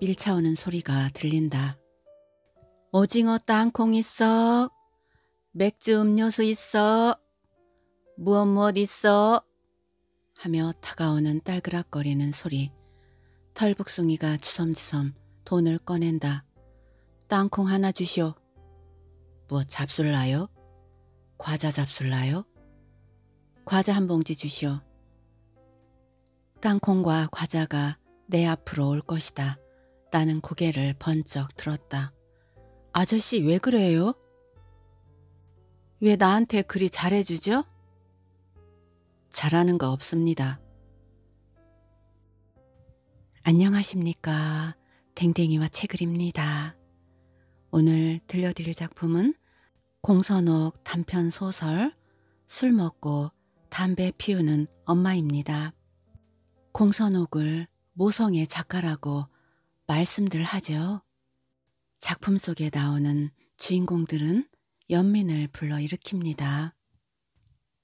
밀차오는 소리가 들린다. 오징어 땅콩 있어. 맥주 음료수 있어. 무엇 무엇 있어. 하며 다가오는 딸그락거리는 소리. 털북숭이가 주섬주섬 돈을 꺼낸다. 땅콩 하나 주시오. 뭐 잡술라요? 과자 잡술라요? 과자 한 봉지 주시오. 땅콩과 과자가 내 앞으로 올 것이다. 나는 고개를 번쩍 들었다. 아저씨 왜 그래요? 왜 나한테 그리 잘해주죠? 잘하는 거 없습니다. 안녕하십니까. 댕댕이와 책글입니다 오늘 들려드릴 작품은 공선옥 단편 소설 술 먹고 담배 피우는 엄마입니다. 공선옥을 모성의 작가라고 말씀들 하죠. 작품 속에 나오는 주인공들은 연민을 불러일으킵니다.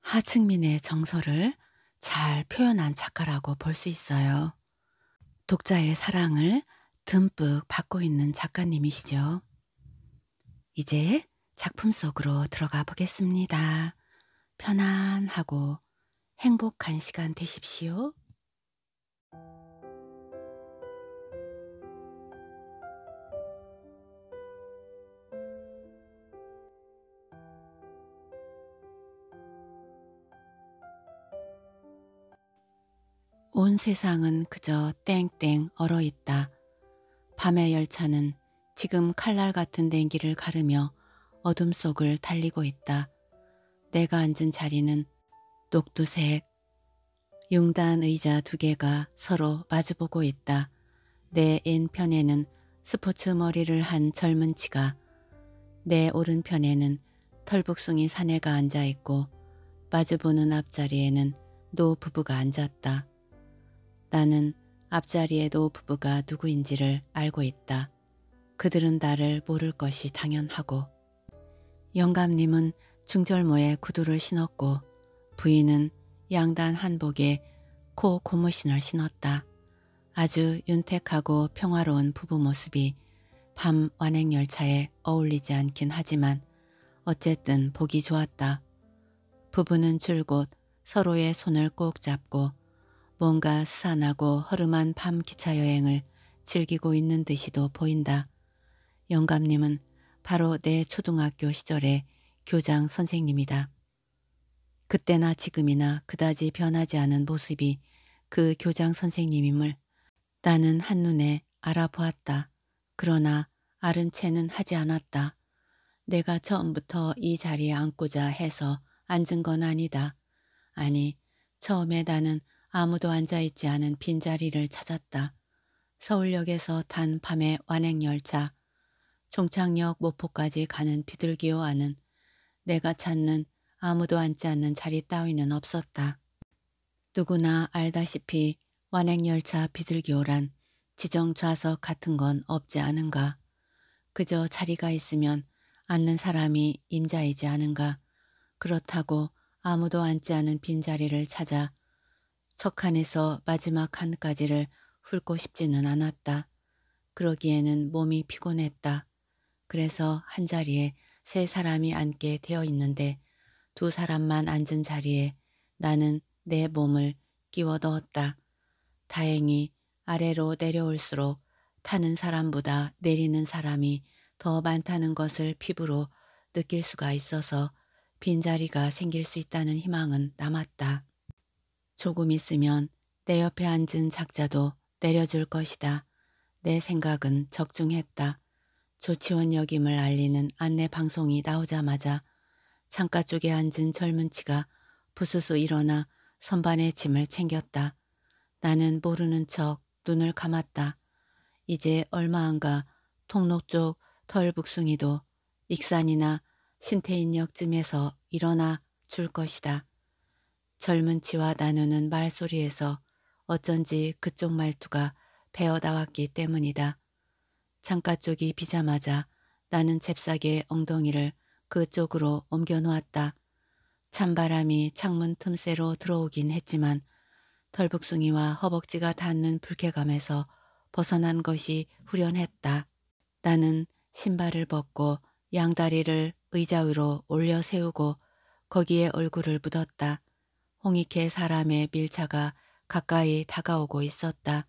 하층민의 정서를 잘 표현한 작가라고 볼 수 있어요. 독자의 사랑을 듬뿍 받고 있는 작가님이시죠. 이제 작품 속으로 들어가 보겠습니다. 편안하고 행복한 시간 되십시오. 온 세상은 그저 땡땡 얼어 있다. 밤의 열차는 지금 칼날 같은 냉기를 가르며 어둠 속을 달리고 있다. 내가 앉은 자리는 녹두색 용단 의자 두 개가 서로 마주보고 있다. 내 인편에는 스포츠 머리를 한 젊은 치가 내 오른편에는 털북숭이 사내가 앉아 있고 마주보는 앞자리에는 노 부부가 앉았다. 나는 앞자리에도 부부가 누구인지를 알고 있다. 그들은 나를 모를 것이 당연하고 영감님은 중절모에 구두를 신었고 부인은 양단 한복에 코 고무신을 신었다. 아주 윤택하고 평화로운 부부 모습이 밤 완행열차에 어울리지 않긴 하지만 어쨌든 보기 좋았다. 부부는 줄곧 서로의 손을 꼭 잡고 뭔가 산하고 허름한 밤 기차 여행을 즐기고 있는 듯이도 보인다. 영감님은 바로 내 초등학교 시절의 교장 선생님이다. 그때나 지금이나 그다지 변하지 않은 모습이 그 교장 선생님임을 나는 한눈에 알아보았다. 그러나 아른 채는 하지 않았다. 내가 처음부터 이 자리에 앉고자 해서 앉은 건 아니다. 아니 처음에 나는 아무도 앉아있지 않은 빈자리를 찾았다. 서울역에서 단 밤의 완행열차, 종착역 목포까지 가는 비둘기호 안은 내가 찾는 아무도 앉지 않는 자리 따위는 없었다. 누구나 알다시피 완행열차 비둘기호란 지정 좌석 같은 건 없지 않은가. 그저 자리가 있으면 앉는 사람이 임자이지 않은가. 그렇다고 아무도 앉지 않은 빈자리를 찾아 석한에서 마지막 한가지를 훑고 싶지는 않았다. 그러기에는 몸이 피곤했다. 그래서 한자리에 세 사람이 앉게 되어 있는데 두 사람만 앉은 자리에 나는 내 몸을 끼워 넣었다. 다행히 아래로 내려올수록 타는 사람보다 내리는 사람이 더 많다는 것을 피부로 느낄 수가 있어서 빈자리가 생길 수 있다는 희망은 남았다. 조금 있으면 내 옆에 앉은 작자도 내려줄 것이다. 내 생각은 적중했다. 조치원 역임을 알리는 안내 방송이 나오자마자 창가 쪽에 앉은 젊은치가 부스스 일어나 선반에 짐을 챙겼다. 나는 모르는 척 눈을 감았다. 이제 얼마 안가 통록 쪽 털북숭이도 익산이나 신태인역쯤에서 일어나 줄 것이다. 젊은 치와 나누는 말소리에서 어쩐지 그쪽 말투가 배어 나왔기 때문이다. 창가 쪽이 비자마자 나는 잽싸게 엉덩이를 그쪽으로 옮겨 놓았다. 찬바람이 창문 틈새로 들어오긴 했지만 털북숭이와 허벅지가 닿는 불쾌감에서 벗어난 것이 후련했다. 나는 신발을 벗고 양다리를 의자 위로 올려 세우고 거기에 얼굴을 묻었다. 홍익해 사람의 밀차가 가까이 다가오고 있었다.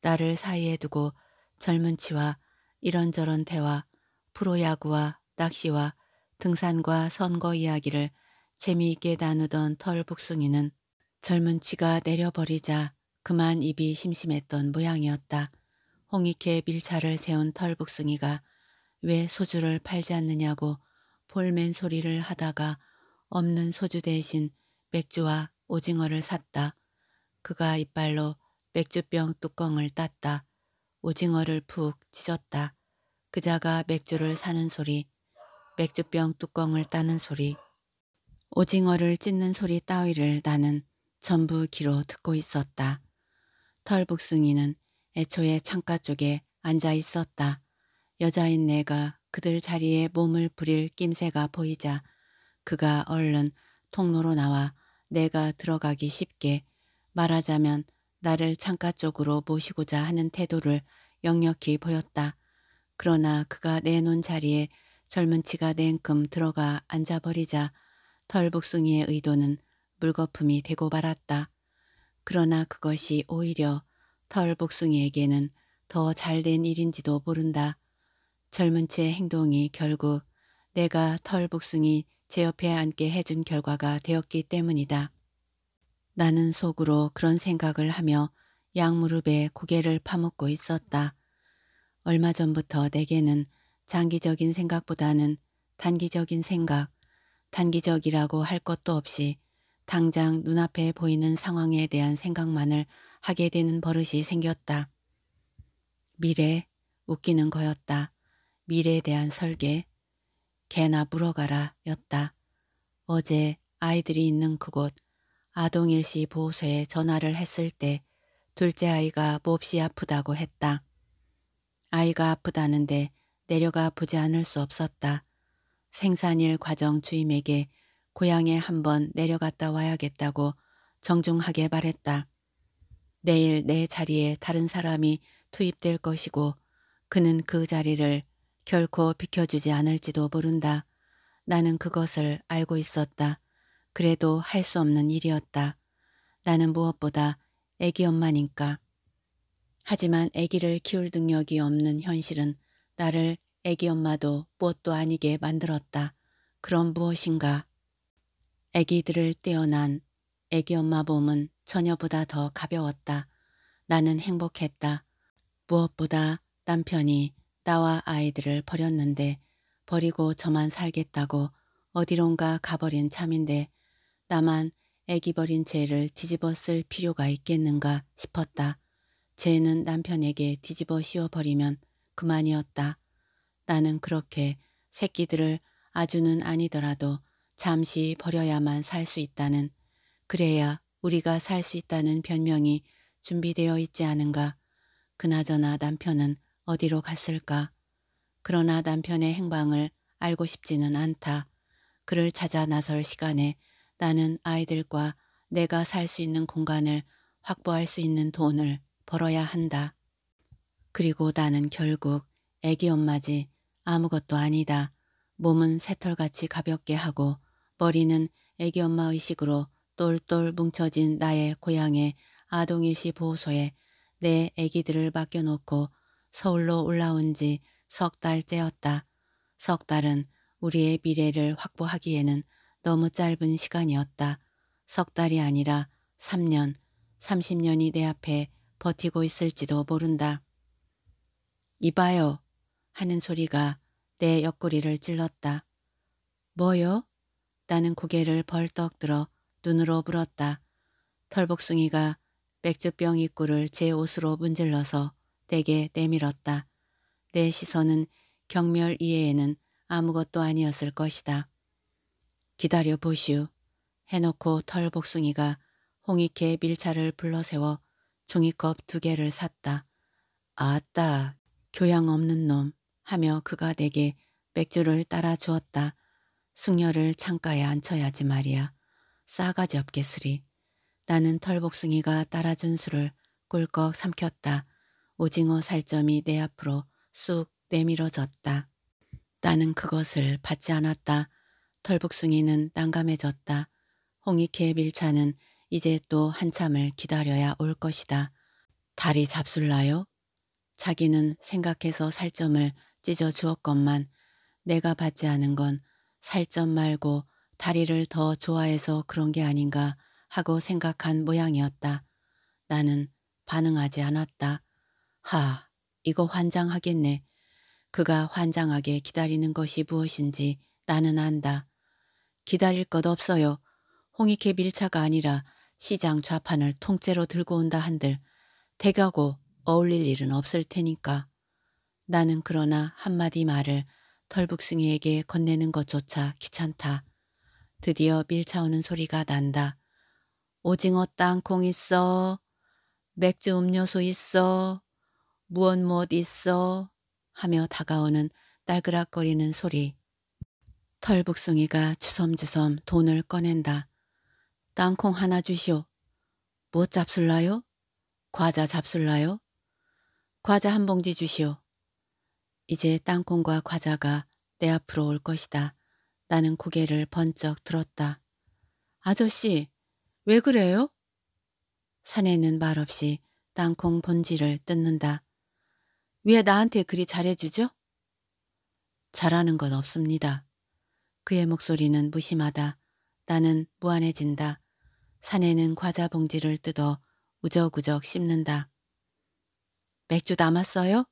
나를 사이에 두고 젊은 치와 이런저런 대화, 프로야구와 낚시와 등산과 선거 이야기를 재미있게 나누던 털북숭이는 젊은 치가 내려버리자 그만 입이 심심했던 모양이었다. 홍익해 밀차를 세운 털북숭이가 왜 소주를 팔지 않느냐고 볼멘 소리를 하다가 없는 소주 대신 맥주와 오징어를 샀다. 그가 이빨로 맥주병 뚜껑을 땄다. 오징어를 푹 찢었다. 그자가 맥주를 사는 소리, 맥주병 뚜껑을 따는 소리, 오징어를 찢는 소리 따위를 나는 전부 귀로 듣고 있었다. 털북숭이는 애초에 창가 쪽에 앉아 있었다. 여자인 내가 그들 자리에 몸을 부릴 낌새가 보이자 그가 얼른 통로로 나와 내가 들어가기 쉽게 말하자면 나를 창가 쪽으로 모시고자 하는 태도를 역력히 보였다. 그러나 그가 내놓은 자리에 젊은 치가 냉큼 들어가 앉아버리자 털북숭이의 의도는 물거품이 되고 말았다. 그러나 그것이 오히려 털북숭이에게는 더 잘된 일인지도 모른다. 젊은 치의 행동이 결국 내가 털북숭이 제 옆에 앉게 해준 결과가 되었기 때문이다. 나는 속으로 그런 생각을 하며 양무릎에 고개를 파묻고 있었다. 얼마 전부터 내게는 장기적인 생각보다는 단기적인 생각, 단기적이라고 할 것도 없이 당장 눈앞에 보이는 상황에 대한 생각만을 하게 되는 버릇이 생겼다. 미래, 웃기는 거였다. 미래에 대한 설계, 개나 물어가라 였다. 어제 아이들이 있는 그곳 아동일시 보호소에 전화를 했을 때 둘째 아이가 몹시 아프다고 했다. 아이가 아프다는데 내려가 보지 않을 수 없었다. 생산일 과정 주임에게 고향에 한번 내려갔다 와야겠다고 정중하게 말했다. 내일 내 자리에 다른 사람이 투입될 것이고 그는 그 자리를 결코 비켜주지 않을지도 모른다. 나는 그것을 알고 있었다. 그래도 할 수 없는 일이었다. 나는 무엇보다 애기 엄마니까. 하지만 애기를 키울 능력이 없는 현실은 나를 애기 엄마도 무엇도 아니게 만들었다. 그럼 무엇인가? 애기들을 떼어난 애기 엄마 몸은 전혀보다 더 가벼웠다. 나는 행복했다. 무엇보다 남편이 나와 아이들을 버렸는데 버리고 저만 살겠다고 어디론가 가버린 참인데 나만 애기 버린 죄를 뒤집어 쓸 필요가 있겠는가 싶었다. 죄는 남편에게 뒤집어 씌워버리면 그만이었다. 나는 그렇게 새끼들을 아주는 아니더라도 잠시 버려야만 살 수 있다는 그래야 우리가 살 수 있다는 변명이 준비되어 있지 않은가. 그나저나 남편은 어디로 갔을까. 그러나 남편의 행방을 알고 싶지는 않다. 그를 찾아 나설 시간에 나는 아이들과 내가 살 수 있는 공간을 확보할 수 있는 돈을 벌어야 한다. 그리고 나는 결국 애기 엄마지 아무것도 아니다. 몸은 새털같이 가볍게 하고 머리는 애기 엄마 의식으로 똘똘 뭉쳐진 나의 고향의 아동일시 보호소에 내 애기들을 맡겨놓고 서울로 올라온 지 석 달째였다. 석 달은 우리의 미래를 확보하기에는 너무 짧은 시간이었다. 석 달이 아니라 3년, 30년이 내 앞에 버티고 있을지도 모른다. 이봐요 하는 소리가 내 옆구리를 찔렀다. 뭐요? 나는 고개를 벌떡 들어 눈으로 물었다. 털복숭이가 맥주병 입구를 제 옷으로 문질러서 내게 내밀었다. 내 시선은 경멸 이해에는 아무것도 아니었을 것이다. 기다려 보시오. 해놓고 털복숭이가 홍익회 밀차를 불러세워 종이컵 두 개를 샀다. 아따 교양 없는 놈 하며 그가 내게 맥주를 따라 주었다. 숙녀를 창가에 앉혀야지 말이야. 싸가지 없겠으리. 나는 털복숭이가 따라준 술을 꿀꺽 삼켰다. 오징어 살점이 내 앞으로 쑥 내밀어졌다. 나는 그것을 받지 않았다. 털북숭이는 난감해졌다. 홍익희의 밀차는 이제 또 한참을 기다려야 올 것이다. 다리 잡술나요? 자기는 생각해서 살점을 찢어 주었건만 내가 받지 않은 건 살점 말고 다리를 더 좋아해서 그런 게 아닌가 하고 생각한 모양이었다. 나는 반응하지 않았다. 하, 이거 환장하겠네. 그가 환장하게 기다리는 것이 무엇인지 나는 안다. 기다릴 것 없어요. 홍익회 밀차가 아니라 시장 좌판을 통째로 들고 온다 한들 대가고 어울릴 일은 없을 테니까. 나는 그러나 한마디 말을 털북숭이에게 건네는 것조차 귀찮다. 드디어 밀차 오는 소리가 난다. 오징어 땅콩 있어. 맥주 음료수 있어. 무엇 무엇 있어 하며 다가오는 딸그락거리는 소리. 털북송이가 주섬주섬 돈을 꺼낸다. 땅콩 하나 주시오. 뭐 잡술라요? 과자 잡술라요? 과자 한 봉지 주시오. 이제 땅콩과 과자가 내 앞으로 올 것이다. 나는 고개를 번쩍 들었다. 아저씨, 왜 그래요? 사내는 말없이 땅콩 본지를 뜯는다. 왜 나한테 그리 잘해주죠? 잘하는 건 없습니다. 그의 목소리는 무심하다. 나는 무안해진다. 사내는 과자 봉지를 뜯어 우적우적 씹는다. 맥주 남았어요?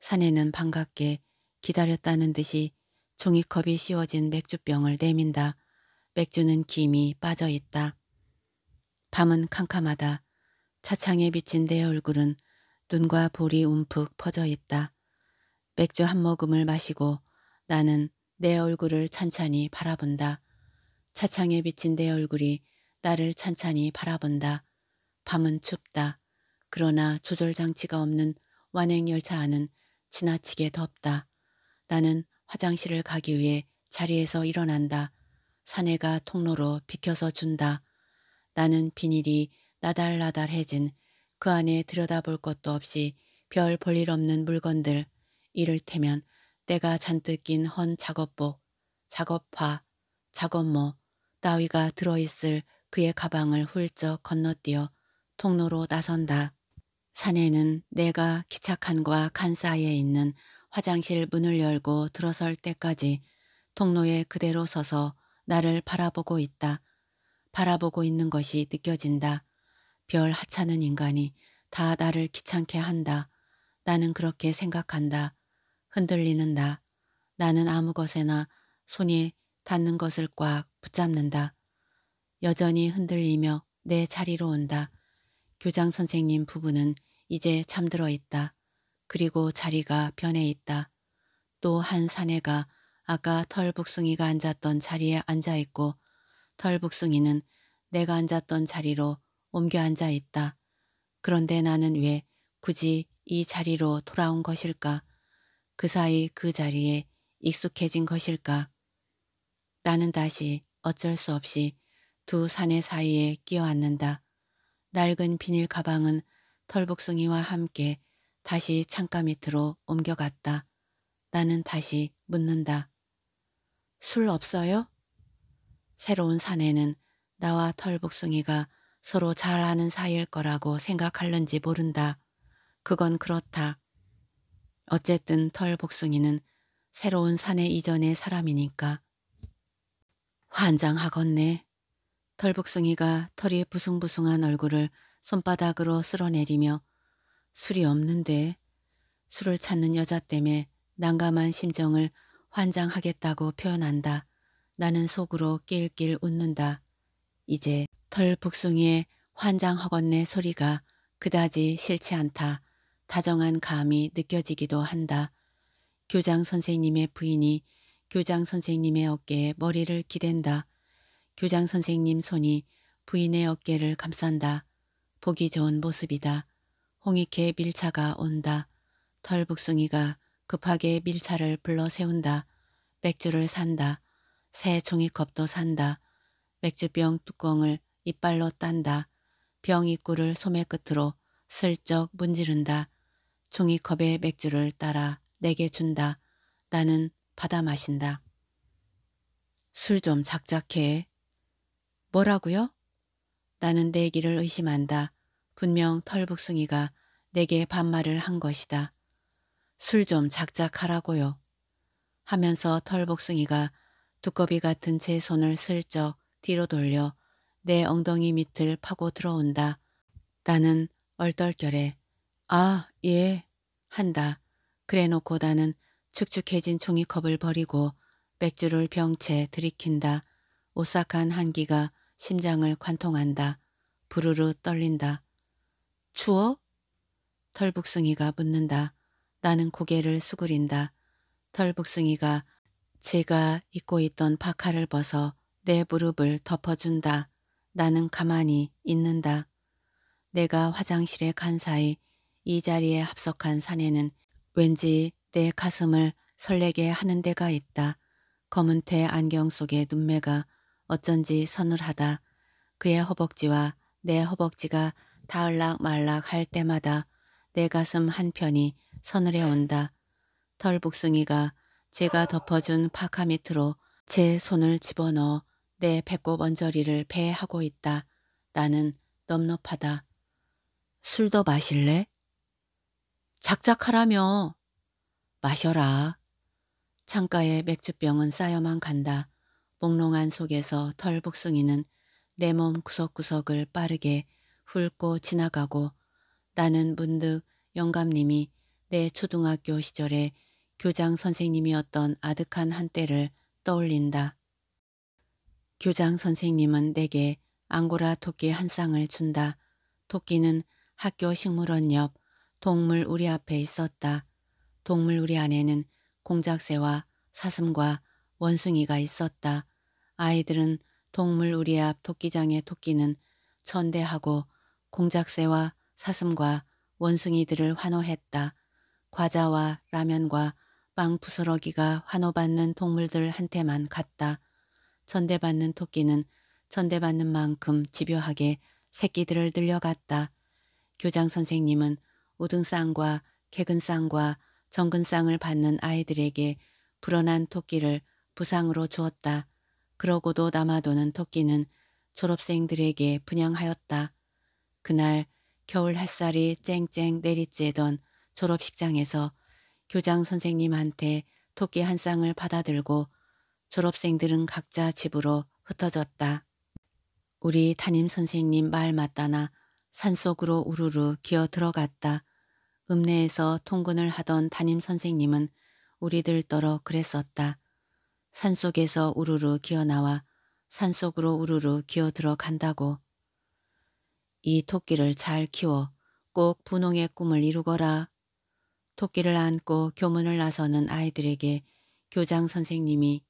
사내는 반갑게 기다렸다는 듯이 종이컵이 씌워진 맥주병을 내민다. 맥주는 김이 빠져 있다. 밤은 캄캄하다. 차창에 비친 내 얼굴은 눈과 볼이 움푹 퍼져 있다. 맥주 한 모금을 마시고 나는 내 얼굴을 찬찬히 바라본다. 차창에 비친 내 얼굴이 나를 찬찬히 바라본다. 밤은 춥다. 그러나 조절장치가 없는 완행열차 안은 지나치게 덥다. 나는 화장실을 가기 위해 자리에서 일어난다. 사내가 통로로 비켜서 준다. 나는 비닐이 나달나달해진 그 안에 들여다볼 것도 없이 별 볼 일 없는 물건들, 이를테면 때가 잔뜩 낀 헌 작업복, 작업화, 작업모 따위가 들어있을 그의 가방을 훌쩍 건너뛰어 통로로 나선다. 사내는 내가 기착한과간 사이에 있는 화장실 문을 열고 들어설 때까지 통로에 그대로 서서 나를 바라보고 있다. 바라보고 있는 것이 느껴진다. 별 하찮은 인간이 다 나를 귀찮게 한다. 나는 그렇게 생각한다. 흔들리는 다. 나는 아무 것에나 손이 닿는 것을 꽉 붙잡는다. 여전히 흔들리며 내 자리로 온다. 교장 선생님 부부는 이제 잠들어 있다. 그리고 자리가 변해 있다. 또 한 사내가 아까 털북숭이가 앉았던 자리에 앉아 있고 털북숭이는 내가 앉았던 자리로 옮겨 앉아 있다. 그런데 나는 왜 굳이 이 자리로 돌아온 것일까? 그 사이 그 자리에 익숙해진 것일까? 나는 다시 어쩔 수 없이 두 산의 사이에 끼어앉는다. 낡은 비닐 가방은 털복숭이와 함께 다시 창가 밑으로 옮겨갔다. 나는 다시 묻는다. 술 없어요? 새로운 산에는 나와 털복숭이가 서로 잘 아는 사이일 거라고 생각할는지 모른다. 그건 그렇다. 어쨌든 털복숭이는 새로운 사내 이전의 사람이니까. 환장하겄네. 털복숭이가 털이 부숭부숭한 얼굴을 손바닥으로 쓸어내리며 술이 없는데 술을 찾는 여자 때문에 난감한 심정을 환장하겠다고 표현한다. 나는 속으로 낄낄 웃는다. 이제 털북숭이의 환장허건네 소리가 그다지 싫지 않다. 다정한 감이 느껴지기도 한다. 교장 선생님의 부인이 교장 선생님의 어깨에 머리를 기댄다. 교장 선생님 손이 부인의 어깨를 감싼다. 보기 좋은 모습이다. 홍익회 밀차가 온다. 털북숭이가 급하게 밀차를 불러 세운다. 맥주를 산다. 새 종이컵도 산다. 맥주병 뚜껑을 이빨로 딴다. 병 입구를 소매 끝으로 슬쩍 문지른다. 종이컵에 맥주를 따라 내게 준다. 나는 받아 마신다. 술 좀 작작해. 뭐라고요? 나는 내기를 의심한다. 분명 털북숭이가 내게 반말을 한 것이다. 술 좀 작작하라고요. 하면서 털복숭이가 두꺼비 같은 제 손을 슬쩍 뒤로 돌려 내 엉덩이 밑을 파고 들어온다. 나는 얼떨결에 아, 예, 한다. 그래놓고 나는 축축해진 종이컵을 버리고 맥주를 병채 들이킨다. 오싹한 한기가 심장을 관통한다. 부르르 떨린다. 추워? 털북숭이가 묻는다. 나는 고개를 수그린다. 털북숭이가 제가 입고 있던 파카를 벗어 내 무릎을 덮어준다. 나는 가만히 있는다. 내가 화장실에 간 사이 이 자리에 합석한 사내는 왠지 내 가슴을 설레게 하는 데가 있다. 검은 테 안경 속의 눈매가 어쩐지 서늘하다. 그의 허벅지와 내 허벅지가 닿을락 말락 할 때마다 내 가슴 한편이 서늘해 온다. 털북숭이가 제가 덮어준 파카 밑으로 제 손을 집어넣어 내 배꼽 언저리를 배하고 있다. 나는 넉넉하다 술도 마실래? 작작하라며. 마셔라. 창가에 맥주병은 쌓여만 간다. 몽롱한 속에서 털북숭이는 내 몸 구석구석을 빠르게 훑고 지나가고 나는 문득 영감님이 내 초등학교 시절에 교장 선생님이었던 아득한 한때를 떠올린다. 교장 선생님은 내게 앙고라 토끼 한 쌍을 준다. 토끼는 학교 식물원 옆 동물 우리 앞에 있었다. 동물 우리 안에는 공작새와 사슴과 원숭이가 있었다. 아이들은 동물 우리 앞 토끼장의 토끼는 천대하고 공작새와 사슴과 원숭이들을 환호했다. 과자와 라면과 빵 부스러기가 환호받는 동물들한테만 갔다. 전대받는 토끼는 전대받는 만큼 집요하게 새끼들을 늘려갔다. 교장 선생님은 우등쌍과 개근쌍과 정근쌍을 받는 아이들에게 불어난 토끼를 부상으로 주었다. 그러고도 남아도는 토끼는 졸업생들에게 분양하였다. 그날 겨울 햇살이 쨍쨍 내리쬐던 졸업식장에서 교장 선생님한테 토끼 한 쌍을 받아들고 졸업생들은 각자 집으로 흩어졌다. 우리 담임 선생님 말 맞다나 산속으로 우르르 기어 들어갔다. 읍내에서 통근을 하던 담임 선생님은 우리들 떨어 그랬었다. 산속에서 우르르 기어 나와 산속으로 우르르 기어 들어간다고. 이 토끼를 잘 키워 꼭 분홍의 꿈을 이루거라. 토끼를 안고 교문을 나서는 아이들에게 교장 선생님이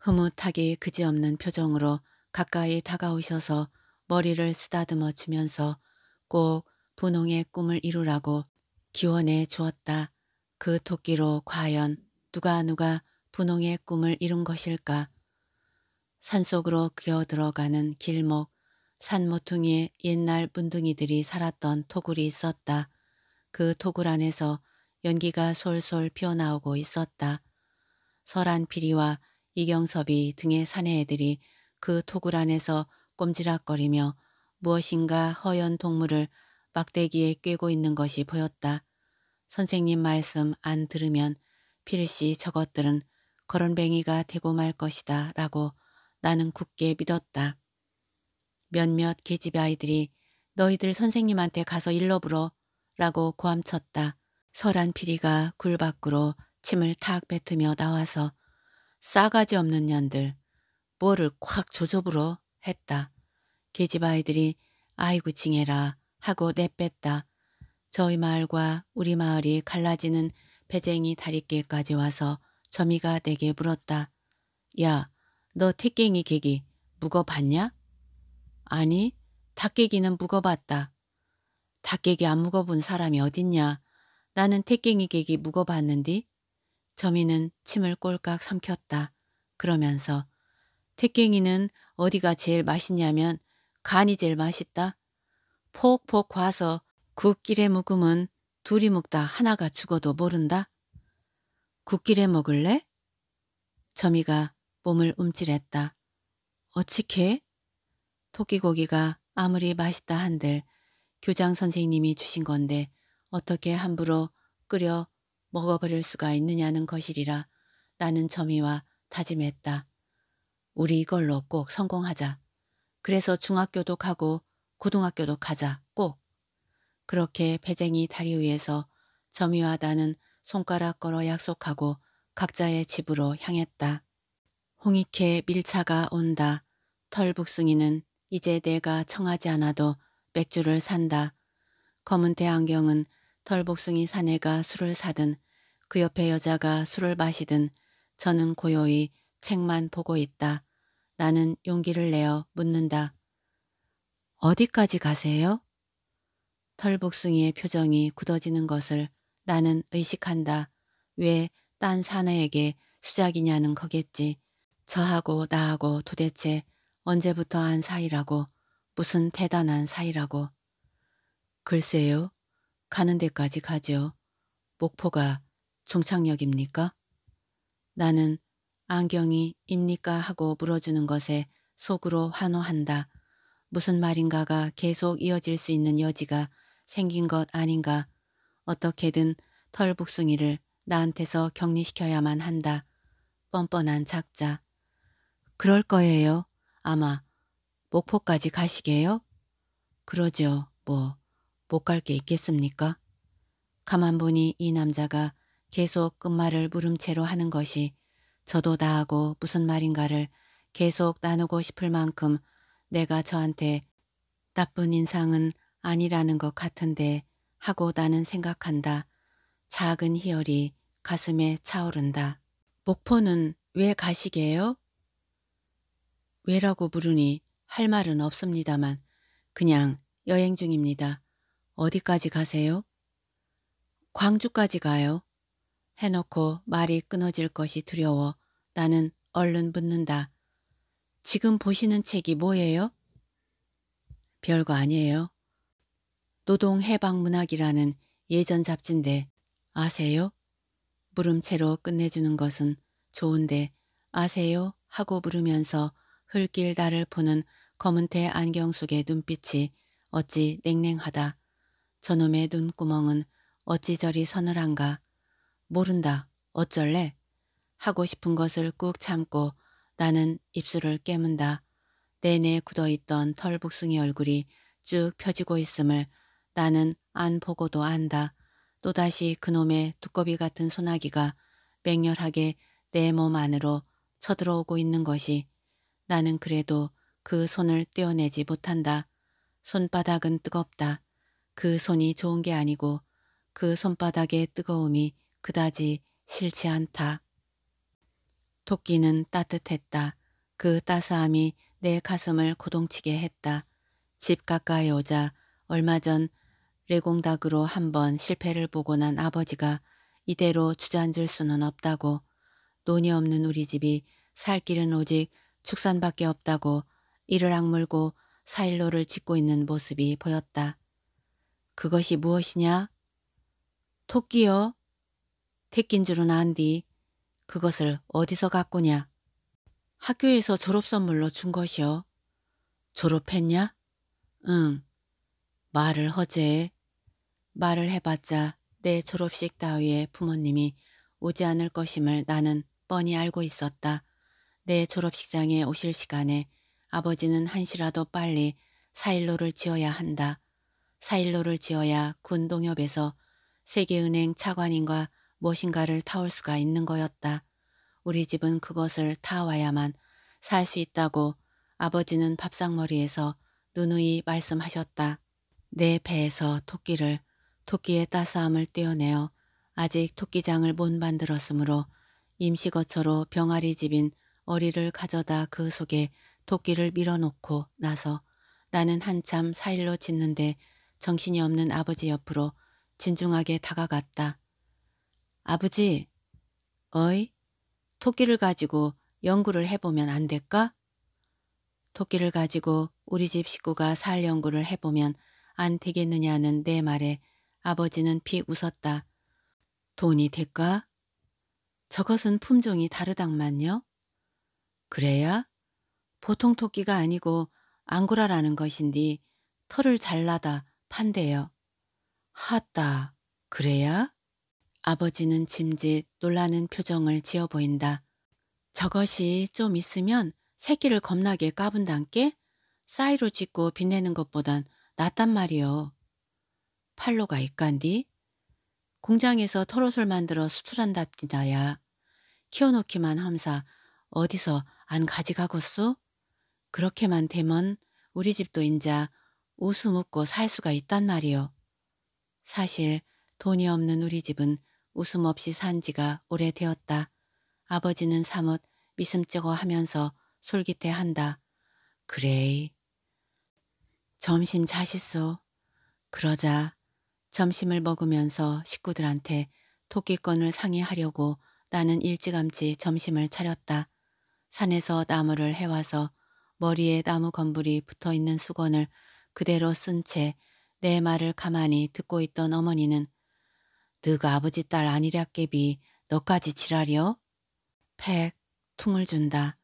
흐뭇하게 그지없는 표정으로 가까이 다가오셔서 머리를 쓰다듬어 주면서 꼭 분홍의 꿈을 이루라고 기원해 주었다. 그 토끼로 과연 누가 누가 분홍의 꿈을 이룬 것일까? 산속으로 기어 들어가는 길목, 산모퉁이에 옛날 문둥이들이 살았던 토굴이 있었다. 그 토굴 안에서 연기가 솔솔 피어나오고 있었다. 설한 피리와 이경섭이 등의 사내 애들이 그 토굴 안에서 꼼지락거리며 무엇인가 허연 동물을 막대기에 꿰고 있는 것이 보였다. 선생님 말씀 안 들으면 필시 저것들은 거론뱅이가 되고 말 것이다 라고 나는 굳게 믿었다. 몇몇 계집 아이들이 너희들 선생님한테 가서 일러불어 라고 고함쳤다. 설한 피리가 굴 밖으로 침을 탁 뱉으며 나와서 싸가지 없는 년들 뭐를 콱조져부어 했다. 계집 그 아이들이 아이구 징해라 하고 내뺐다. 저희 마을과 우리 마을이 갈라지는 배쟁이 다리길까지 와서 점이가 내게 물었다. 야, 너 택갱이 계기 묵어봤냐? 아니, 닭깨기는 묵어봤다. 닭깨기 안 묵어본 사람이 어딨냐? 나는 택갱이 계기 묵어봤는디 점이는 침을 꼴깍 삼켰다. 그러면서 택갱이는 어디가 제일 맛있냐면 간이 제일 맛있다. 폭폭 과서 국길에 묵으은 둘이 묵다 하나가 죽어도 모른다. 국길에 먹을래? 점이가 몸을 움찔했다. 어찌케 토끼고기가 아무리 맛있다 한들 교장 선생님이 주신 건데 어떻게 함부로 끓여 먹어버릴 수가 있느냐는 것이리라 나는 점이와 다짐했다. 우리 이걸로 꼭 성공하자. 그래서 중학교도 가고 고등학교도 가자 꼭. 그렇게 배쟁이 다리 위에서 점이와 나는 손가락 걸어 약속하고 각자의 집으로 향했다. 홍익회 밀차가 온다. 털북승이는 이제 내가 청하지 않아도 맥주를 산다. 검은대 안경은 털복숭이 사내가 술을 사든 그 옆에 여자가 술을 마시든 저는 고요히 책만 보고 있다. 나는 용기를 내어 묻는다. 어디까지 가세요? 털복숭이의 표정이 굳어지는 것을 나는 의식한다. 왜 딴 사내에게 수작이냐는 거겠지. 저하고 나하고 도대체 언제부터 한 사이라고 무슨 대단한 사이라고. 글쎄요. 가는 데까지 가죠. 목포가 종착역입니까? 나는 안경이 입니까 하고 물어주는 것에 속으로 환호한다. 무슨 말인가가 계속 이어질 수 있는 여지가 생긴 것 아닌가. 어떻게든 털북숭이를 나한테서 격리시켜야만 한다. 뻔뻔한 작자. 그럴 거예요. 아마 목포까지 가시게요? 그러죠. 뭐 못갈게 있겠습니까? 가만 보니 이 남자가 계속 끝말을 물음체로 하는 것이 저도 나하고 무슨 말인가를 계속 나누고 싶을 만큼 내가 저한테 나쁜 인상은 아니라는 것 같은데 하고 나는 생각한다. 작은 희열이 가슴에 차오른다. 목포는 왜 가시게요? 왜라고 부르니할 말은 없습니다만 그냥 여행 중입니다. 어디까지 가세요? 광주까지 가요. 해놓고 말이 끊어질 것이 두려워 나는 얼른 붙는다. 지금 보시는 책이 뭐예요? 별거 아니에요. 노동해방문학이라는 예전 잡지인데 아세요? 물음체로 끝내주는 것은 좋은데 아세요? 하고 부르면서 흘길 달을 보는 검은태 안경 속의 눈빛이 어찌 냉랭하다. 저놈의 눈구멍은 어찌 저리 서늘한가. 모른다. 어쩔래? 하고 싶은 것을 꾹 참고 나는 입술을 깨문다. 내내 굳어있던 털북숭이 얼굴이 쭉 펴지고 있음을 나는 안 보고도 안다. 또다시 그놈의 두꺼비 같은 소나기가 맹렬하게 내 몸 안으로 쳐들어오고 있는 것이 나는 그래도 그 손을 떼어내지 못한다. 손바닥은 뜨겁다. 그 손이 좋은 게 아니고 그 손바닥의 뜨거움이 그다지 싫지 않다. 토끼는 따뜻했다. 그 따스함이 내 가슴을 고동치게 했다. 집 가까이 오자 얼마 전 레공닭으로 한 번 실패를 보고 난 아버지가 이대로 주저앉을 수는 없다고 논이 없는 우리 집이 살 길은 오직 축산밖에 없다고 이를 악물고 사일로를 짓고 있는 모습이 보였다. 그것이 무엇이냐? 토끼여. 택긴 줄은 안디. 그것을 어디서 갖고냐? 학교에서 졸업선물로 준 것이여. 졸업했냐? 응. 말을 허재. 말을 해봤자 내 졸업식 따위에 부모님이 오지 않을 것임을 나는 뻔히 알고 있었다. 내 졸업식장에 오실 시간에 아버지는 한시라도 빨리 사일로를 지어야 한다. 사일로를 지어야 군동협에서 세계은행 차관인과 무엇인가를 타올 수가 있는 거였다. 우리 집은 그것을 타와야만 살 수 있다고 아버지는 밥상머리에서 누누이 말씀하셨다. 내 배에서 토끼를 토끼의 따스함을 떼어내어 아직 토끼장을 못 만들었으므로 임시거처로 병아리 집인 어리를 가져다 그 속에 토끼를 밀어놓고 나서 나는 한참 사일로 짓는데 정신이 없는 아버지 옆으로 진중하게 다가갔다. 아버지, 어이? 토끼를 가지고 연구를 해보면 안 될까? 토끼를 가지고 우리 집 식구가 살 연구를 해보면 안 되겠느냐는 내 말에 아버지는 피 웃었다. 돈이 될까? 저것은 품종이 다르당만요. 그래야? 보통 토끼가 아니고 앙고라라는 것인디 털을 잘라다 판대요. 하따, 그래야? 아버지는 짐짓 놀라는 표정을 지어 보인다. 저것이 좀 있으면 새끼를 겁나게 까분단께 싸이로 짓고 빛내는 것보단 낫단 말이오 팔로가 이간디 공장에서 털옷을 만들어 수출한답니다야. 키워놓기만 함사 어디서 안 가져가겠소? 그렇게만 되면 우리 집도 인자 웃음 웃고 살 수가 있단 말이요. 사실 돈이 없는 우리 집은 웃음 없이 산 지가 오래되었다. 아버지는 사뭇 미슴쩍어 하면서 솔깃해한다. 그래이. 점심 자시소. 그러자 점심을 먹으면서 식구들한테 토끼건을 상의하려고 나는 일찌감치 점심을 차렸다. 산에서 나무를 해와서 머리에 나무 건물이 붙어있는 수건을 그대로 쓴 채 내 말을 가만히 듣고 있던 어머니는 너가 아버지 딸 아니랴 깨비 너까지 지랄이여? 팩 퉁을 준다.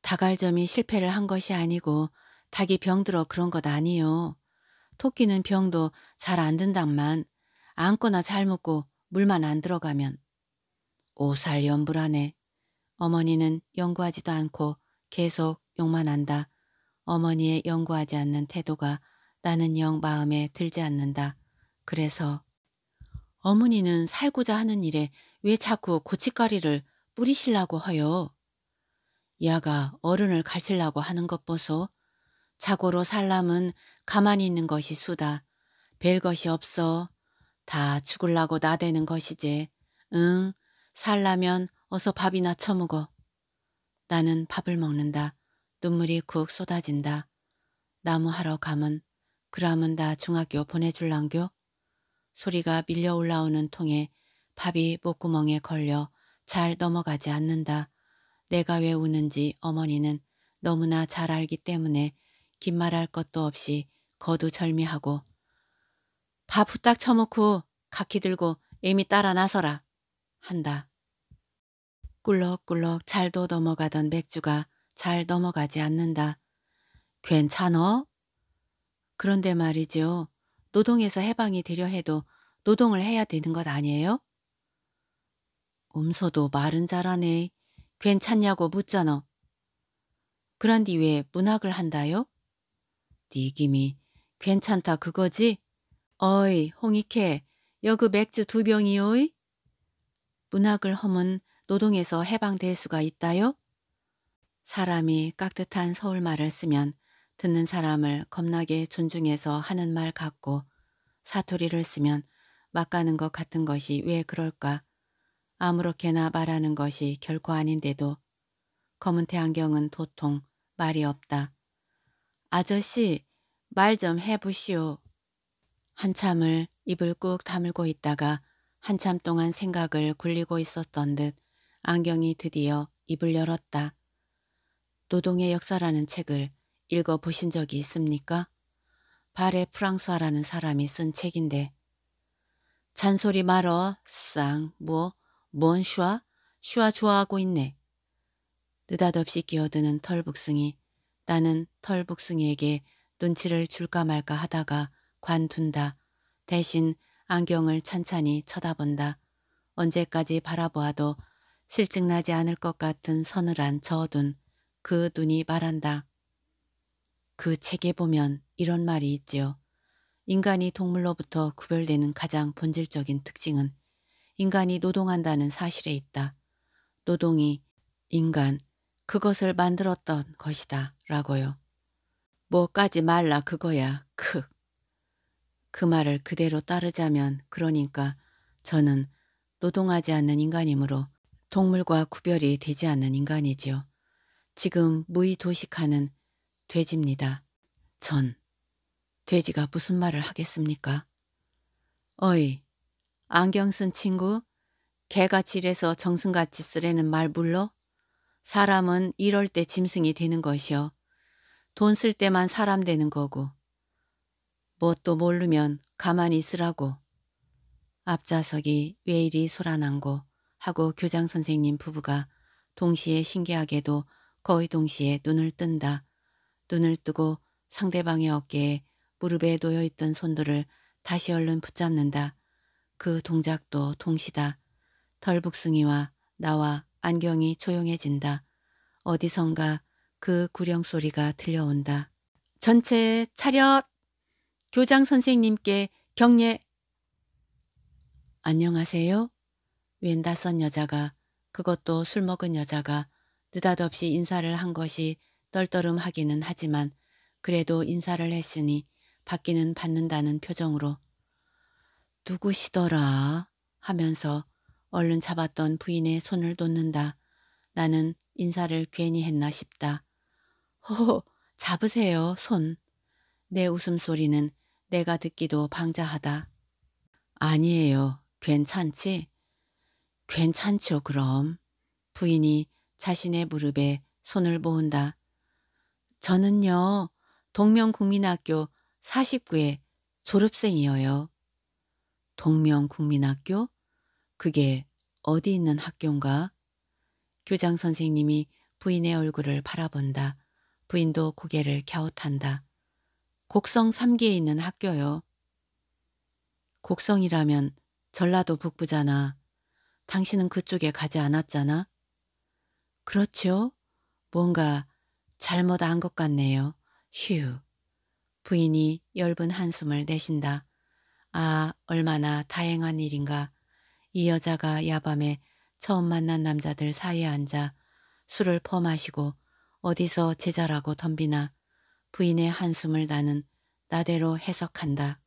다갈점이 실패를 한 것이 아니고 닭이 병들어 그런 것 아니요. 토끼는 병도 잘 안 든단만 앉거나잘 먹고 물만 안 들어가면 오살 연불하네. 어머니는 연구하지도 않고 계속 욕만 한다. 어머니의 연구하지 않는 태도가 나는 영 마음에 들지 않는다. 그래서 어머니는 살고자 하는 일에 왜 자꾸 고춧가리를 뿌리시려고 허요? 야가 어른을 가르치려고 하는 것 보소. 자고로 살람은 가만히 있는 것이 수다. 별 것이 없어. 다 죽을라고 나대는 것이지. 응, 살라면 어서 밥이나 처먹어. 나는 밥을 먹는다. 눈물이 쿡 쏟아진다. 나무하러 가면 그라면 다 중학교 보내줄랑교? 소리가 밀려 올라오는 통에 밥이 목구멍에 걸려 잘 넘어가지 않는다. 내가 왜 우는지 어머니는 너무나 잘 알기 때문에 긴 말할 것도 없이 거두절미하고 밥 후딱 처먹고 각기 들고 애미 따라 나서라 한다. 꿀럭꿀럭 잘도 넘어가던 맥주가 잘 넘어가지 않는다. 괜찮어? 그런데 말이죠. 노동에서 해방이 되려 해도 노동을 해야 되는 것 아니에요? 음서도 말은 잘하네. 괜찮냐고 묻잖아. 그런디 왜 문학을 한다요? 니김이 네 괜찮다 그거지? 어이 홍익해 여그 맥주 두 병이오이? 문학을 허문 노동에서 해방될 수가 있다요? 사람이 깍듯한 서울말을 쓰면 듣는 사람을 겁나게 존중해서 하는 말 같고 사투리를 쓰면 막 가는 것 같은 것이 왜 그럴까? 아무렇게나 말하는 것이 결코 아닌데도 검은태 안경은 도통 말이 없다. 아저씨 말 좀 해보시오. 한참을 입을 꾹 다물고 있다가 한참 동안 생각을 굴리고 있었던 듯 안경이 드디어 입을 열었다. 노동의 역사라는 책을 읽어보신 적이 있습니까? 발에 프랑스아라는 사람이 쓴 책인데 잔소리 말어, 쌍, 뭐, 뭔 슈아? 슈아 좋아하고 있네. 느닷없이 끼어드는 털북숭이 나는 털북숭이에게 눈치를 줄까 말까 하다가 관둔다. 대신 안경을 찬찬히 쳐다본다. 언제까지 바라보아도 실증나지 않을 것 같은 서늘한 저둔 그 눈이 말한다. 그 책에 보면 이런 말이 있지요. 인간이 동물로부터 구별되는 가장 본질적인 특징은 인간이 노동한다는 사실에 있다. 노동이 인간, 그것을 만들었던 것이다. 라고요. 뭐까지 말라 그거야. 크. 그 말을 그대로 따르자면 그러니까 저는 노동하지 않는 인간이므로 동물과 구별이 되지 않는 인간이지요. 지금 무의 도식하는 돼지입니다. 전 돼지가 무슨 말을 하겠습니까? 어이 안경 쓴 친구 개가이일서 정승같이 쓰라는 말 물러? 사람은 이럴 때 짐승이 되는 것이요. 돈 쓸 때만 사람 되는 거고. 뭣도 모르면 가만히 있으라고. 앞좌석이 왜 이리 소란한고 하고 교장 선생님 부부가 동시에 신기하게도 거의 동시에 눈을 뜬다. 눈을 뜨고 상대방의 어깨에 무릎에 놓여있던 손들을 다시 얼른 붙잡는다. 그 동작도 동시다. 덜북숭이와 나와 안경이 조용해진다. 어디선가 그 구령 소리가 들려온다. 전체 차렷! 교장 선생님께 경례! 안녕하세요? 웬 낯선 여자가 그것도 술 먹은 여자가 느닷없이 인사를 한 것이 떨떠름하기는 하지만 그래도 인사를 했으니 받기는 받는다는 표정으로 누구시더라 하면서 얼른 잡았던 부인의 손을 놓는다. 나는 인사를 괜히 했나 싶다. 허허 잡으세요 손. 내 웃음소리는 내가 듣기도 방자하다. 아니에요. 괜찮지? 괜찮죠 그럼. 부인이 자신의 무릎에 손을 모은다. 저는요, 동명국민학교 49회 졸업생이어요. 동명국민학교? 그게 어디 있는 학교인가? 교장 선생님이 부인의 얼굴을 바라본다. 부인도 고개를 갸웃한다. 곡성 3기에 있는 학교요. 곡성이라면 전라도 북부잖아. 당신은 그쪽에 가지 않았잖아. 그렇지요? 뭔가 잘못 안 것 같네요. 휴. 부인이 엷은 한숨을 내쉰다. 아, 얼마나 다행한 일인가. 이 여자가 야밤에 처음 만난 남자들 사이에 앉아 술을 퍼마시고 어디서 제자라고 덤비나 부인의 한숨을 나는 나대로 해석한다.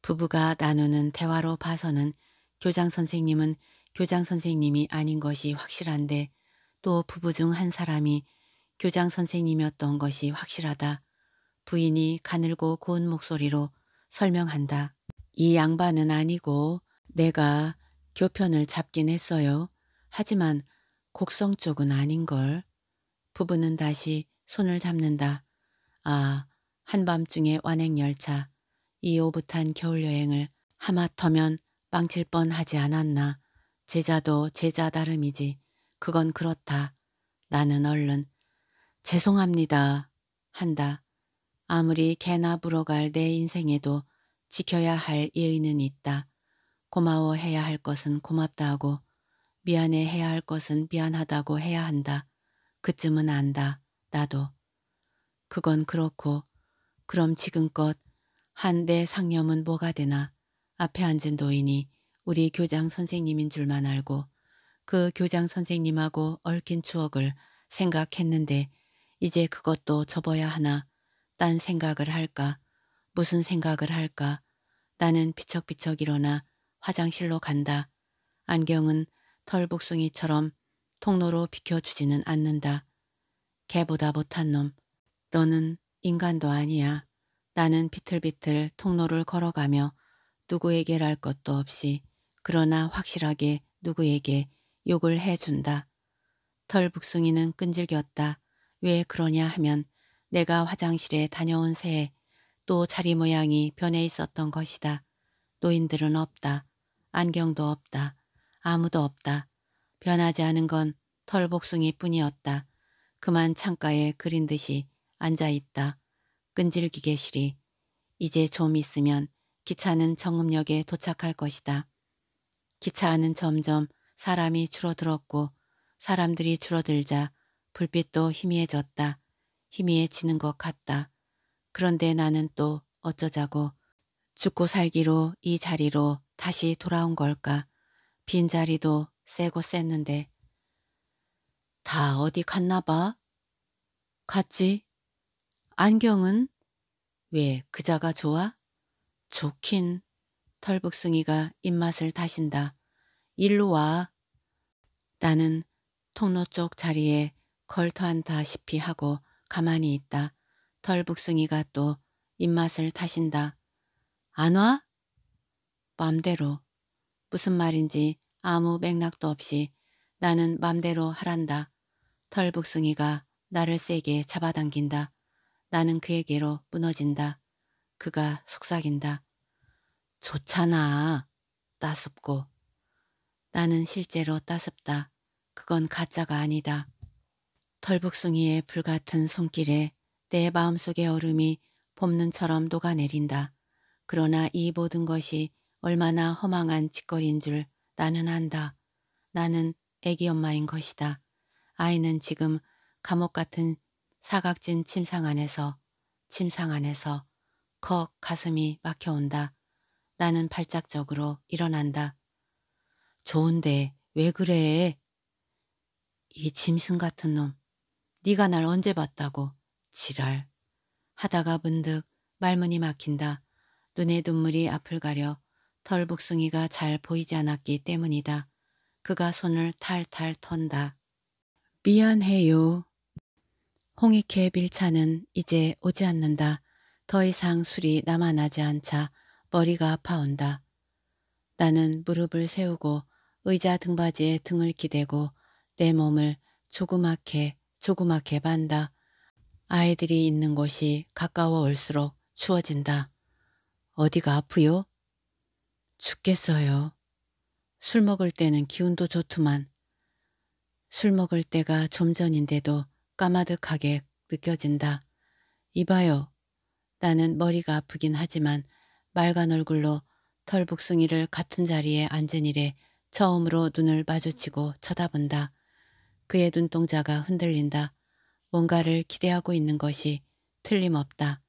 부부가 나누는 대화로 봐서는 교장 선생님은 교장 선생님이 아닌 것이 확실한데 또 부부 중 한 사람이 교장 선생님이었던 것이 확실하다. 부인이 가늘고 고운 목소리로 설명한다. 이 양반은 아니고 내가 교편을 잡긴 했어요. 하지만 곡성 쪽은 아닌걸. 부부는 다시 손을 잡는다. 아, 한밤중에 완행열차. 이 오붓한 겨울여행을 하마터면 망칠 뻔하지 않았나. 제자도 제자 다름이지. 그건 그렇다. 나는 얼른 죄송합니다 한다. 아무리 개나 불어갈 내 인생에도 지켜야 할 예의는 있다. 고마워해야 할 것은 고맙다 고 미안해해야 할 것은 미안하다고 해야 한다. 그쯤은 안다. 나도. 그건 그렇고 그럼 지금껏 한 내 상념은 뭐가 되나. 앞에 앉은 노인이 우리 교장 선생님인 줄만 알고 그 교장 선생님하고 얽힌 추억을 생각했는데 이제 그것도 접어야 하나 딴 생각을 할까 무슨 생각을 할까 나는 비척비척 일어나 화장실로 간다. 안경은 털북숭이처럼 통로로 비켜주지는 않는다. 개보다 못한 놈. 너는 인간도 아니야. 나는 비틀비틀 통로를 걸어가며 누구에게랄 것도 없이 그러나 확실하게 누구에게 욕을 해준다. 털북숭이는 끈질겼다. 왜 그러냐 하면 내가 화장실에 다녀온 새에 또 자리 모양이 변해 있었던 것이다. 노인들은 없다. 안경도 없다. 아무도 없다. 변하지 않은 건 털복숭이 뿐이었다. 그만 창가에 그린 듯이 앉아있다. 끈질기게 시리. 이제 좀 있으면 기차는 정읍역에 도착할 것이다. 기차는 점점 사람이 줄어들었고 사람들이 줄어들자 불빛도 희미해졌다. 희미해지는 것 같다. 그런데 나는 또 어쩌자고 죽고 살기로 이 자리로 다시 돌아온 걸까. 빈 자리도 세고 쎘는데 다 어디 갔나 봐? 갔지? 안경은? 왜 그자가 좋아? 좋긴. 털북숭이가 입맛을 다신다. 일로 와. 나는 통로 쪽 자리에 걸터앉다시피 하고 가만히 있다. 털북숭이가 또 입맛을 타신다. 안 와? 맘대로. 무슨 말인지 아무 맥락도 없이 나는 맘대로 하란다. 털북숭이가 나를 세게 잡아당긴다. 나는 그에게로 무너진다. 그가 속삭인다. 좋잖아. 따숩고. 나는 실제로 따습다 그건 가짜가 아니다. 털북숭이의 불같은 손길에 내 마음속의 얼음이 봄눈처럼 녹아내린다. 그러나 이 모든 것이 얼마나 허망한 짓거리인 줄 나는 안다. 나는 애기 엄마인 것이다. 아이는 지금 감옥 같은 사각진 침상 안에서 침상 안에서 컥 가슴이 막혀온다. 나는 발작적으로 일어난다. 좋은데 왜 그래? 이 짐승 같은 놈, 네가 날 언제 봤다고? 지랄. 하다가 문득 말문이 막힌다. 눈에 눈물이 앞을 가려 털북숭이가잘 보이지 않았기 때문이다. 그가 손을 탈탈 턴다. 미안해요. 홍익회 밀차는 이제 오지 않는다. 더 이상 술이 남아나지 않자 머리가 아파온다. 나는 무릎을 세우고 의자 등받이에 등을 기대고 내 몸을 조그맣게 조그맣게 반다. 아이들이 있는 곳이 가까워 올수록 추워진다. 어디가 아프요? 죽겠어요. 술 먹을 때는 기운도 좋지만 술 먹을 때가 좀 전인데도 까마득하게 느껴진다. 이봐요. 나는 머리가 아프긴 하지만 맑은 얼굴로 털북숭이를 같은 자리에 앉은 이래 처음으로 눈을 마주치고 쳐다본다. 그의 눈동자가 흔들린다. 뭔가를 기대하고 있는 것이 틀림없다.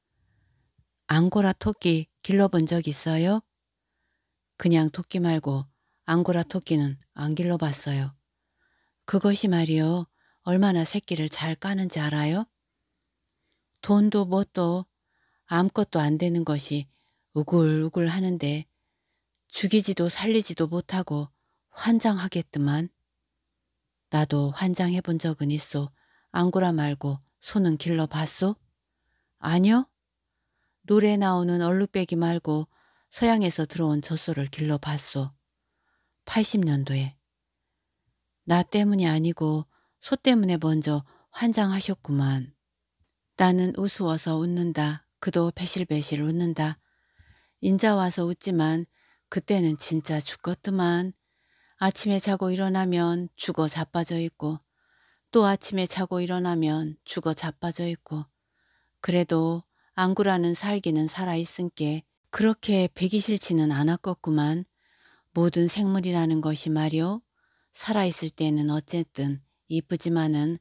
앙고라 토끼 길러본 적 있어요? 그냥 토끼 말고 앙고라 토끼는 안 길러봤어요. 그것이 말이요. 얼마나 새끼를 잘 까는지 알아요? 돈도 뭣도 아무것도 안 되는 것이 우글우글 하는데 죽이지도 살리지도 못하고 환장하겠더만. 나도 환장해 본 적은 있어. 안구라 말고 손은 길러봤소? 아니요. 노래 나오는 얼룩배기 말고 서양에서 들어온 젖소를 길러봤소. 80년도에. 나 때문이 아니고 소 때문에 먼저 환장하셨구만. 나는 우스워서 웃는다. 그도 배실배실 웃는다. 인자 와서 웃지만 그때는 진짜 죽었더만 아침에 자고 일어나면 죽어 자빠져 있고 또 아침에 자고 일어나면 죽어 자빠져 있고 그래도 안구라는 살기는 살아있은께 그렇게 배기 싫지는 않았겠구만 모든 생물이라는 것이 말이오 살아있을 때는 어쨌든 이쁘지만은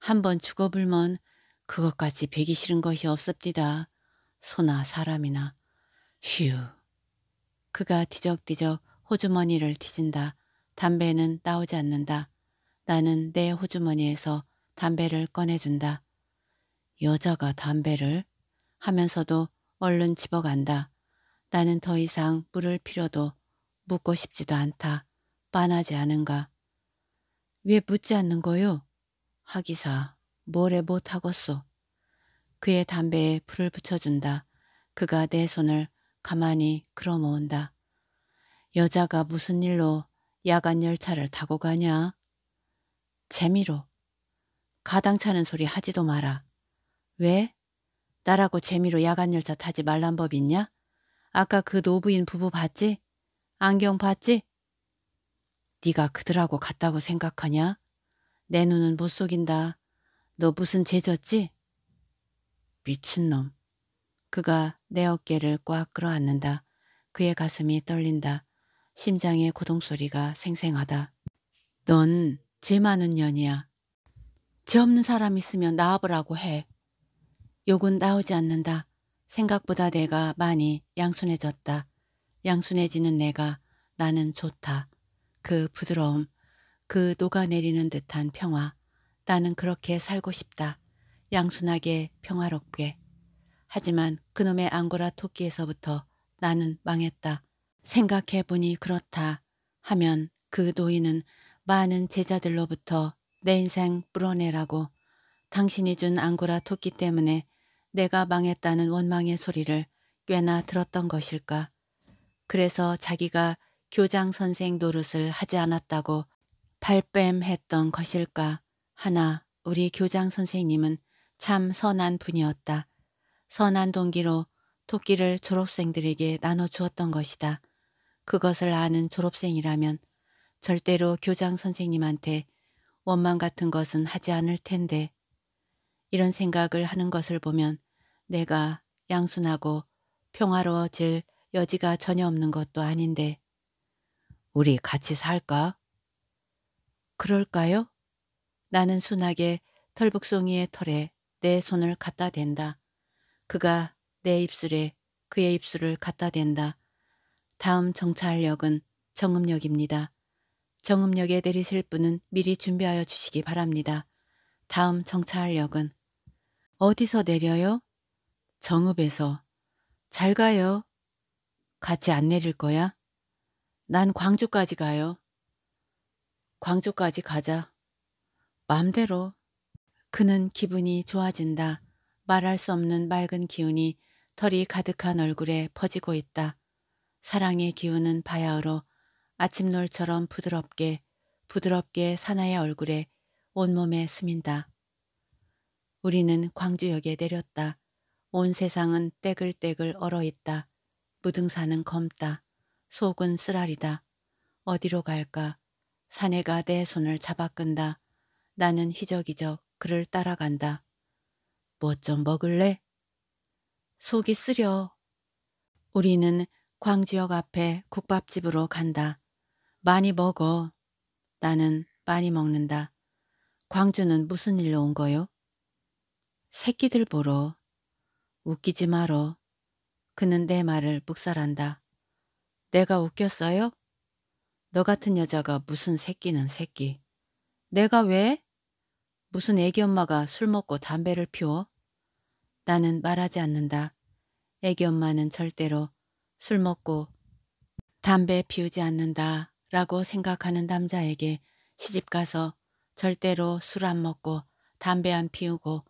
한번 죽어불면 그것까지 배기 싫은 것이 없습디다 소나 사람이나 휴 그가 뒤적뒤적 호주머니를 뒤진다 담배는 나오지 않는다. 나는 내 호주머니에서 담배를 꺼내준다. 여자가 담배를 하면서도 얼른 집어간다. 나는 더 이상 물을 필요도 묻고 싶지도 않다. 빤하지 않은가. 왜 묻지 않는 거요? 하기사, 뭐래 못하겠소. 그의 담배에 불을 붙여준다. 그가 내 손을 가만히 끌어모은다. 여자가 무슨 일로 야간 열차를 타고 가냐? 재미로. 가당차는 소리 하지도 마라. 왜? 나라고 재미로 야간 열차 타지 말란 법 있냐? 아까 그 노부인 부부 봤지? 안경 봤지? 네가 그들하고 같다고 생각하냐? 내 눈은 못 속인다. 너 무슨 죄졌지? 미친놈. 그가 내 어깨를 꽉 끌어안는다. 그의 가슴이 떨린다. 심장의 고동소리가 생생하다. 넌 제 많은 년이야. 제 없는 사람 있으면 나와보라고 해. 욕은 나오지 않는다. 생각보다 내가 많이 양순해졌다. 양순해지는 내가 나는 좋다. 그 부드러움, 그 녹아내리는 듯한 평화. 나는 그렇게 살고 싶다. 양순하게 평화롭게. 하지만 그놈의 앙고라 토끼에서부터 나는 망했다. 생각해보니 그렇다 하면 그 노인은 많은 제자들로부터 내 인생 불어내라고 당신이 준 앙고라 토끼 때문에 내가 망했다는 원망의 소리를 꽤나 들었던 것일까. 그래서 자기가 교장 선생 노릇을 하지 않았다고 발뺌했던 것일까. 하나 우리 교장 선생님은 참 선한 분이었다. 선한 동기로 토끼를 졸업생들에게 나눠주었던 것이다. 그것을 아는 졸업생이라면 절대로 교장 선생님한테 원망 같은 것은 하지 않을 텐데 이런 생각을 하는 것을 보면 내가 양순하고 평화로워질 여지가 전혀 없는 것도 아닌데 우리 같이 살까? 그럴까요? 나는 순하게 털북송이의 털에 내 손을 갖다 댄다. 그가 내 입술에 그의 입술을 갖다 댄다. 다음 정차할역은 정읍역입니다. 정읍역에 내리실 분은 미리 준비하여 주시기 바랍니다. 다음 정차할역은 어디서 내려요? 정읍에서 잘 가요. 같이 안 내릴 거야? 난 광주까지 가요. 광주까지 가자. 맘대로. 그는 기분이 좋아진다. 말할 수 없는 맑은 기운이 털이 가득한 얼굴에 퍼지고 있다. 사랑의 기운은 바야흐로 아침놀처럼 부드럽게 부드럽게 사나의 얼굴에 온몸에 스민다. 우리는 광주역에 내렸다. 온 세상은 떼글떼글 얼어있다. 무등산은 검다. 속은 쓰라리다. 어디로 갈까? 사내가 내 손을 잡아 끈다. 나는 희적이적 그를 따라간다. 뭐좀 먹을래? 속이 쓰려. 우리는 광주역 앞에 국밥집으로 간다. 많이 먹어. 나는 많이 먹는다. 광주는 무슨 일로 온 거요? 새끼들 보러. 웃기지 말어. 그는 내 말을 묵살한다. 내가 웃겼어요? 너 같은 여자가 무슨 새끼는 새끼. 내가 왜? 무슨 애기 엄마가 술 먹고 담배를 피워? 나는 말하지 않는다. 애기 엄마는 절대로 술 먹고 담배 피우지 않는다 라고 생각하는 남자에게 시집가서 절대로 술 안 먹고 담배 안 피우고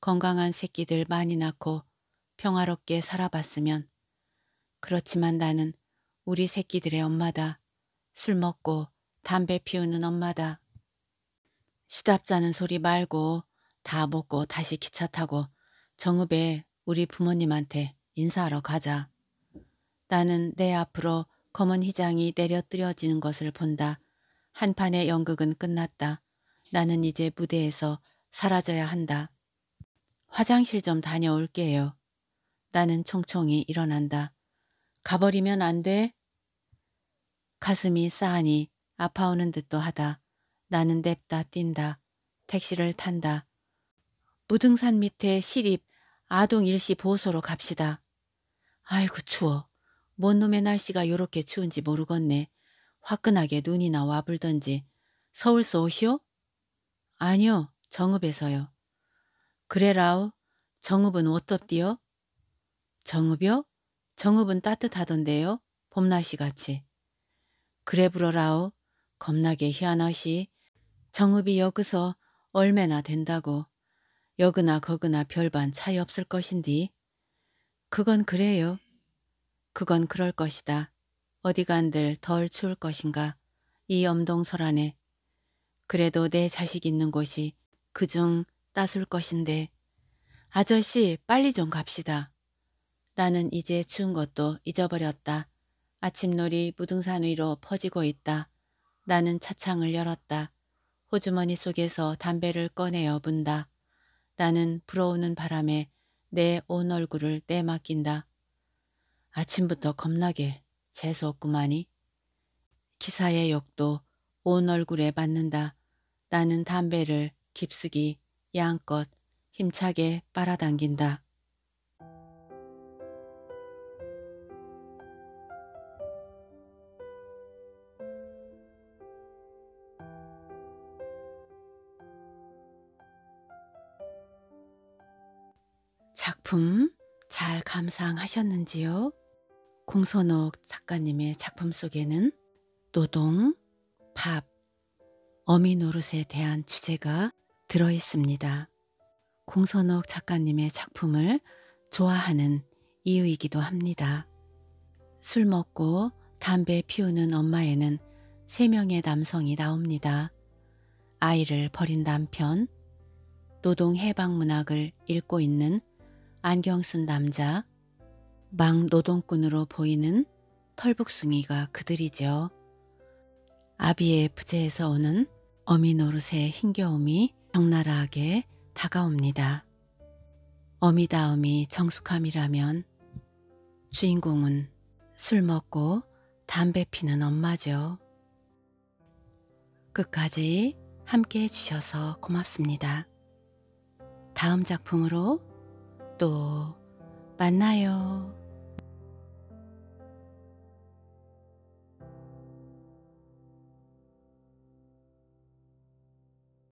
건강한 새끼들 많이 낳고 평화롭게 살아봤으면 그렇지만 나는 우리 새끼들의 엄마다. 술 먹고 담배 피우는 엄마다. 시답자는 소리 말고 다 먹고 다시 기차 타고 정읍에 우리 부모님한테 인사하러 가자. 나는 내 앞으로 검은 희장이 내려뜨려지는 것을 본다. 한판의 연극은 끝났다. 나는 이제 무대에서 사라져야 한다. 화장실 좀 다녀올게요. 나는 총총히 일어난다. 가버리면 안 돼? 가슴이 싸하니 아파오는 듯도 하다. 나는 냅다 뛴다. 택시를 탄다. 무등산 밑에 시립 아동일시 보호소로 갑시다. 아이고 추워. 뭔 놈의 날씨가 요렇게 추운지 모르겠네. 화끈하게 눈이나 와불던지. 서울서 오시오? 아니요. 정읍에서요. 그래라오. 정읍은 어떻디요? 정읍이요? 정읍은 따뜻하던데요. 봄날씨같이. 그래 불어라오. 겁나게 희한하시. 정읍이 여기서 얼마나 된다고. 여그나 거그나 별반 차이 없을 것인디. 그건 그래요. 그건 그럴 것이다. 어디간들덜 추울 것인가. 이 엄동설 안에. 그래도 내 자식 있는 곳이 그중 따술 것인데. 아저씨 빨리 좀 갑시다. 나는 이제 추운 것도 잊어버렸다. 아침놀이 무등산 위로 퍼지고 있다. 나는 차창을 열었다. 호주머니 속에서 담배를 꺼내어 분다. 나는 불어오는 바람에 내 온 얼굴을 때맡긴다. 아침부터 겁나게 재수없구만이. 기사의 욕도온 얼굴에 받는다. 나는 담배를 깊숙이 양껏 힘차게 빨아당긴다. 작품 잘 감상하셨는지요? 공선옥 작가님의 작품 속에는 노동, 밥, 어미 노릇에 대한 주제가 들어 있습니다. 공선옥 작가님의 작품을 좋아하는 이유이기도 합니다. 술 먹고 담배 피우는 엄마에는 3명의 남성이 나옵니다. 아이를 버린 남편, 노동 해방 문학을 읽고 있는 안경 쓴 남자, 망노동꾼으로 보이는 털북숭이가 그들이지 아비의 부재에서 오는 어미 노릇의 힘겨움이 적나라하게 다가옵니다. 어미다움이 정숙함이라면 주인공은 술 먹고 담배 피는 엄마죠. 끝까지 함께 해주셔서 고맙습니다. 다음 작품으로 또 만나요.